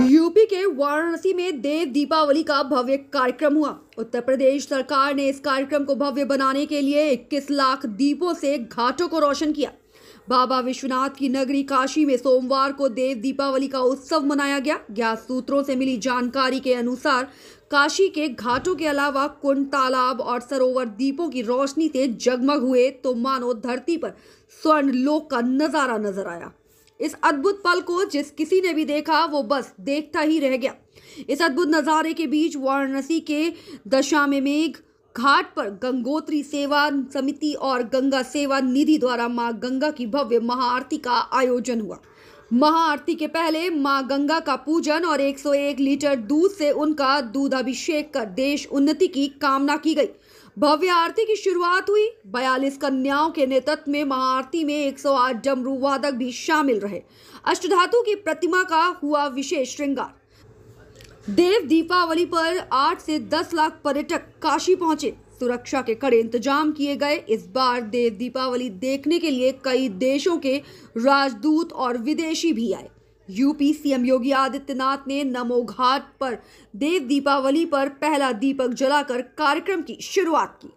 UP के वाराणसी में देव दीपावली का भव्य कार्यक्रम हुआ उत्तर प्रदेश सरकार ने इस कार्यक्रम को भव्य बनाने के लिए 21 लाख दीपों से घाटों को रोशन किया बाबा विश्वनाथ की नगरी काशी में सोमवार को देव दीपावली का उत्सव मनाया गया ज्ञात सूत्रों से मिली जानकारी के अनुसार काशी के घाटों के अलावा कुंड तालाब और सरोवर दीपों की रोशनी से जगमग हुए तो मानो धरती पर स्वर्ण लोक का नजारा नजर आया इस अद्भुत पल को जिस किसी ने भी देखा वो बस देखता ही रह गया इस अद्भुत नज़ारे के बीच वाराणसी के दशा में मेघ घाट पर गंगोत्री सेवा समिति और गंगा सेवा निधि द्वारा मां गंगा की भव्य महाआरती का आयोजन हुआ महाआरती के पहले मां गंगा का पूजन और 101 लीटर दूध से उनका दूधाभिषेक कर देश उन्नति की कामना की गई भव्य आरती की शुरुआत हुई बयालीस कन्याओं के नेतृत्व में महाआरती में 108 डमरू वादक भी शामिल रहे अष्टधातु की प्रतिमा का हुआ विशेष श्रृंगार देव दीपावली पर 8 से 10 लाख पर्यटक काशी पहुंचे सुरक्षा के कड़े इंतजाम किए गए इस बार देव दीपावली देखने के लिए कई देशों के राजदूत और विदेशी भी आए यूपी सीएम योगी आदित्यनाथ ने नमो घाट पर देव दीपावली पर पहला दीपक जलाकर कार्यक्रम की शुरुआत की